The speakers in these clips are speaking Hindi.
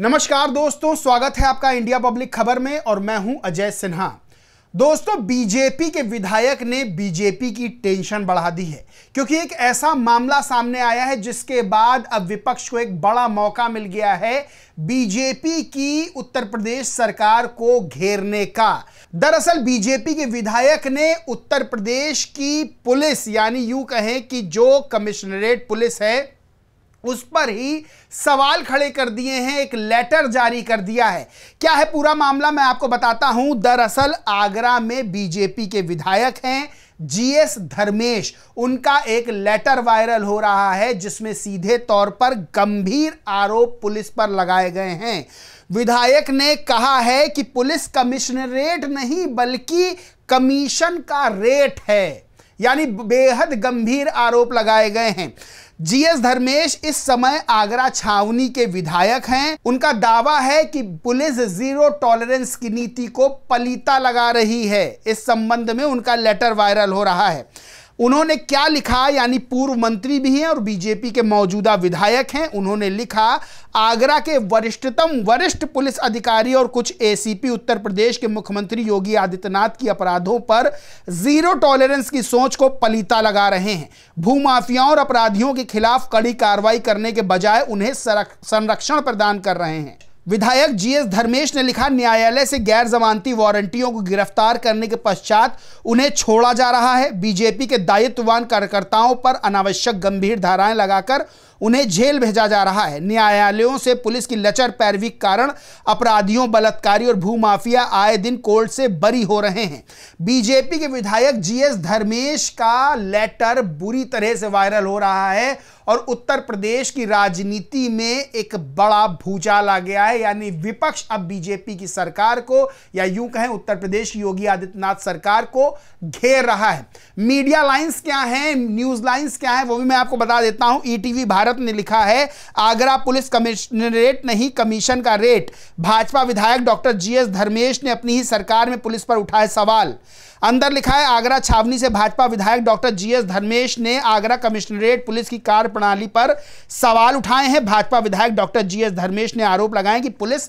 नमस्कार दोस्तों स्वागत है आपका इंडिया पब्लिक खबर में और मैं हूं अजय सिन्हा दोस्तों बीजेपी के विधायक ने बीजेपी की टेंशन बढ़ा दी है क्योंकि एक ऐसा मामला सामने आया है जिसके बाद अब विपक्ष को एक बड़ा मौका मिल गया है बीजेपी की उत्तर प्रदेश सरकार को घेरने का दरअसल बीजेपी के विधायक ने उत्तर प्रदेश की पुलिस यानी यूं कहें कि जो कमिश्नरेट पुलिस है उस पर ही सवाल खड़े कर दिए हैं एक लेटर जारी कर दिया है क्या है पूरा मामला मैं आपको बताता हूं दरअसल आगरा में बीजेपी के विधायक हैं जीएस धर्मेश उनका एक लेटर वायरल हो रहा है जिसमें सीधे तौर पर गंभीर आरोप पुलिस पर लगाए गए हैं विधायक ने कहा है कि पुलिस कमिश्नरेट नहीं बल्कि कमीशन का रेट है यानी बेहद गंभीर आरोप लगाए गए हैं जीएस धर्मेश इस समय आगरा छावनी के विधायक हैं उनका दावा है कि पुलिस जीरो टॉलरेंस की नीति को पलीता लगा रही है इस संबंध में उनका लेटर वायरल हो रहा है उन्होंने क्या लिखा यानी पूर्व मंत्री भी हैं और बीजेपी के मौजूदा विधायक हैं उन्होंने लिखा आगरा के वरिष्ठतम वरिष्ठ पुलिस अधिकारी और कुछ एसीपी उत्तर प्रदेश के मुख्यमंत्री योगी आदित्यनाथ की अपराधों पर जीरो टॉलरेंस की सोच को पलीता लगा रहे हैं भूमाफियाओं और अपराधियों के खिलाफ कड़ी कार्रवाई करने के बजाय उन्हें संरक्षण प्रदान कर रहे हैं विधायक जीएस धर्मेश ने लिखा न्यायालय से गैर जमानती वारंटियों को गिरफ्तार करने के पश्चात उन्हें छोड़ा जा रहा है बीजेपी के दायित्ववान कार्यकर्ताओं पर अनावश्यक गंभीर धाराएं लगाकर उन्हें जेल भेजा जा रहा है न्यायालयों से पुलिस की लचर पैरवी कारण अपराधियों बलात्कारी और भूमाफिया आए दिन कोर्ट से बरी हो रहे हैं बीजेपी के विधायक जीएस धर्मेश का लेटर बुरी तरह से वायरल हो रहा है और उत्तर प्रदेश की राजनीति में एक बड़ा भूचाल आ गया है यानी विपक्ष अब बीजेपी की सरकार को या यूं कहें उत्तर प्रदेश योगी आदित्यनाथ सरकार को घेर रहा है मीडिया लाइन्स क्या हैं न्यूज लाइन्स क्या हैं वो भी मैं आपको बता देता हूं ईटीवी e भारत भारत ने लिखा है आगरा पुलिस कमिश्नरेट नहीं कमीशन का रेट भाजपा विधायक डॉक्टर जीएस धर्मेश ने अपनी ही सरकार में पुलिस पर उठाए सवाल अंदर लिखा है आगरा छावनी से भाजपा विधायक डॉक्टर जीएस धर्मेश ने आगरा कमिश्नरेट पुलिस की कार्य प्रणाली पर सवाल उठाए हैं भाजपा विधायक डॉक्टर जीएस धर्मेश ने आरोप लगाए कि पुलिस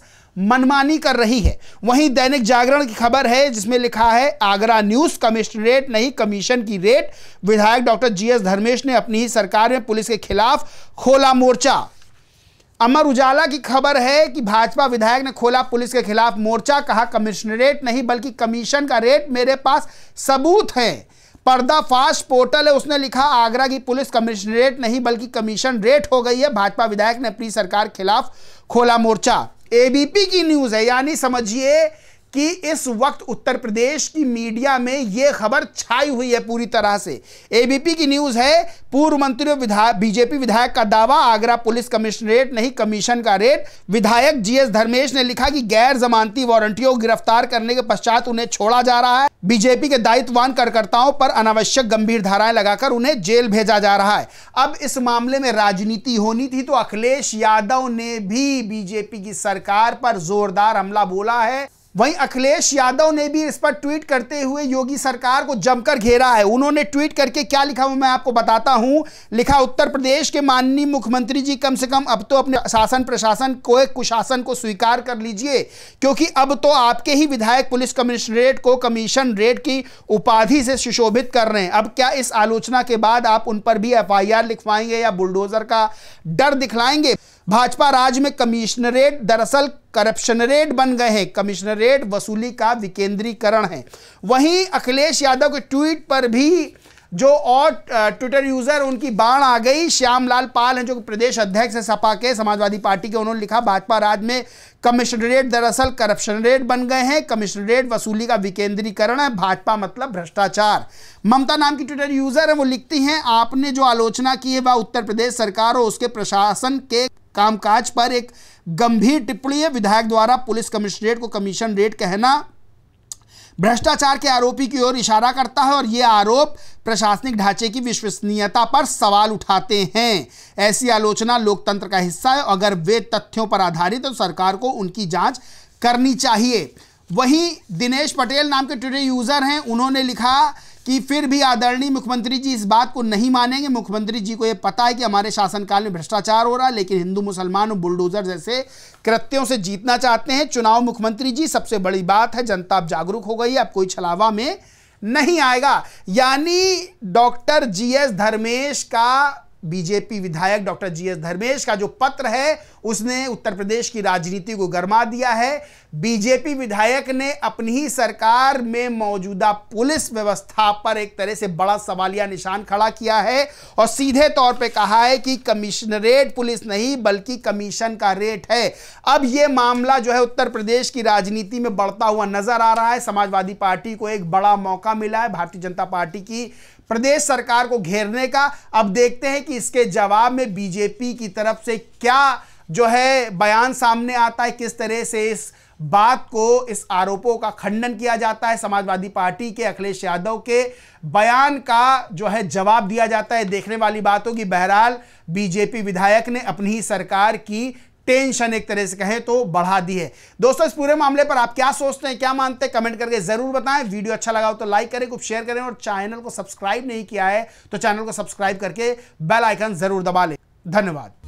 मनमानी कर रही है वहीं दैनिक जागरण की खबर है जिसमें लिखा है आगरा न्यूज कमिश्नरेट नहीं कमीशन की रेट विधायक डॉक्टर जीएस धर्मेश ने अपनी ही सरकार में पुलिस के खिलाफ खोला मोर्चा अमर उजाला की खबर है कि भाजपा विधायक ने खोला पुलिस के खिलाफ मोर्चा कहा कमिश्नरेट नहीं बल्कि कमीशन का रेट मेरे पास सबूत है पर्दाफाश पोर्टल है उसने लिखा आगरा की पुलिस कमिश्नरेट नहीं बल्कि कमीशन रेट हो गई है भाजपा विधायक ने अपनी सरकार खिलाफ खोला मोर्चा एबीपी की न्यूज है यानी समझिए कि इस वक्त उत्तर प्रदेश की मीडिया में यह खबर छाई हुई है पूरी तरह से एबीपी की न्यूज है पूर्व मंत्री विधायक बीजेपी विधायक का दावा आगरा पुलिस कमिश्नरेट नहीं कमीशन का रेट विधायक जीएस धर्मेश ने लिखा कि गैर जमानती वारंटियों को गिरफ्तार करने के पश्चात उन्हें छोड़ा जा रहा है बीजेपी के दायित्ववान कार्यकर्ताओं पर अनावश्यक गंभीर धाराएं लगाकर उन्हें जेल भेजा जा रहा है अब इस मामले में राजनीति होनी थी तो अखिलेश यादव ने भी बीजेपी की सरकार पर जोरदार हमला बोला है वहीं अखिलेश यादव ने भी इस पर ट्वीट करते हुए योगी सरकार को जमकर घेरा है उन्होंने ट्वीट करके क्या लिखा हुआ मैं आपको बताता हूं लिखा उत्तर प्रदेश के माननीय मुख्यमंत्री जी कम से कम अब तो अपने शासन प्रशासन को एक कुशासन को स्वीकार कर लीजिए क्योंकि अब तो आपके ही विधायक पुलिस कमिश्नरेट को कमीशन रेट की उपाधि से सुशोभित कर रहे हैं अब क्या इस आलोचना के बाद आप उन पर भी एफ लिखवाएंगे या बुलडोजर का डर दिखलाएंगे भाजपा राज में कमिश्नरेट दरअसल करप्शनरेट बन गए हैं कमिश्नरेट वसूली का विकेंद्रीकरण है वहीं अखिलेश यादव के ट्वीट पर भी जो और ट्विटर यूज़र उनकी बाढ़ आ गई श्यामलाल पाल हैं जो प्रदेश अध्यक्ष हैं सपा के समाजवादी पार्टी के उन्होंने लिखा भाजपा राज में कमिश्नरेट दरअसल करप्शन रेट बन गए हैं कमिश्नरेट वसूली का विकेंद्रीकरण है भाजपा मतलब भ्रष्टाचार ममता नाम की ट्विटर यूज़र है वो लिखती हैं आपने जो आलोचना की है वह उत्तर प्रदेश सरकार और उसके प्रशासन के कामकाज पर एक गंभीर टिप्पणी है विधायक द्वारा पुलिस कमिश्नरेट को कमीशन रेट कहना भ्रष्टाचार के आरोपी की ओर इशारा करता है और ये आरोप प्रशासनिक ढांचे की विश्वसनीयता पर सवाल उठाते हैं ऐसी आलोचना लोकतंत्र का हिस्सा है अगर वे तथ्यों पर आधारित तो सरकार को उनकी जांच करनी चाहिए वहीं दिनेश पटेल नाम के ट्विटर यूज़र हैं उन्होंने लिखा कि फिर भी आदरणीय मुख्यमंत्री जी इस बात को नहीं मानेंगे मुख्यमंत्री जी को यह पता है कि हमारे शासनकाल में भ्रष्टाचार हो रहा है लेकिन हिंदू मुसलमान और बुलडोजर जैसे कृत्यों से जीतना चाहते हैं चुनाव मुख्यमंत्री जी सबसे बड़ी बात है जनता अब जागरूक हो गई अब कोई छलावा में नहीं आएगा यानी डॉक्टर जी एस धर्मेश का बीजेपी विधायक डॉक्टर जी एस धर्मेश का जो पत्र है उसने उत्तर प्रदेश की राजनीति को गरमा दिया है बीजेपी विधायक ने अपनी ही सरकार में मौजूदा पुलिस व्यवस्था पर एक तरह से बड़ा सवालिया निशान खड़ा किया है और सीधे तौर पे कहा है कि कमिश्नरेट पुलिस नहीं बल्कि कमीशन का रेट है अब ये मामला जो है उत्तर प्रदेश की राजनीति में बढ़ता हुआ नजर आ रहा है समाजवादी पार्टी को एक बड़ा मौका मिला है भारतीय जनता पार्टी की प्रदेश सरकार को घेरने का अब देखते हैं कि इसके जवाब में बीजेपी की तरफ से क्या जो है बयान सामने आता है किस तरह से इस बात को इस आरोपों का खंडन किया जाता है समाजवादी पार्टी के अखिलेश यादव के बयान का जो है जवाब दिया जाता है देखने वाली बात होगी बहरहाल बीजेपी विधायक ने अपनी ही सरकार की टेंशन एक तरह से कहें तो बढ़ा दी है दोस्तों इस पूरे मामले पर आप क्या सोचते हैं क्या मानते हैं कमेंट करके जरूर बताएं वीडियो अच्छा लगा हो तो लाइक करें खूब शेयर करें और चैनल को सब्सक्राइब नहीं किया है तो चैनल को सब्सक्राइब करके बेल आइकन जरूर दबा लें धन्यवाद